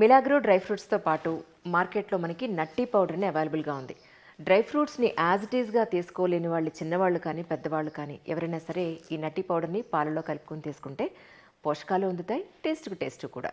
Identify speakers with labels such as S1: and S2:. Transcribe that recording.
S1: Milagro dry ఫ్రూట్స్తో పాటు మార్కెట్లో మనకి నట్టి పౌడర్ని అవైలబుల్గా ఉంది డ్రై ఫ్రూట్స్ని యాజ్ ఇట్ ఈస్గా తీసుకోలేని వాళ్ళు చిన్నవాళ్ళు కానీ పెద్దవాళ్ళు కానీ ఎవరైనా సరే ఈ నట్టి పౌడర్ని పాలలో కలుపుకొని తీసుకుంటే పోషకాలు అందుతాయి టేస్ట్కు టేస్ట్ కూడా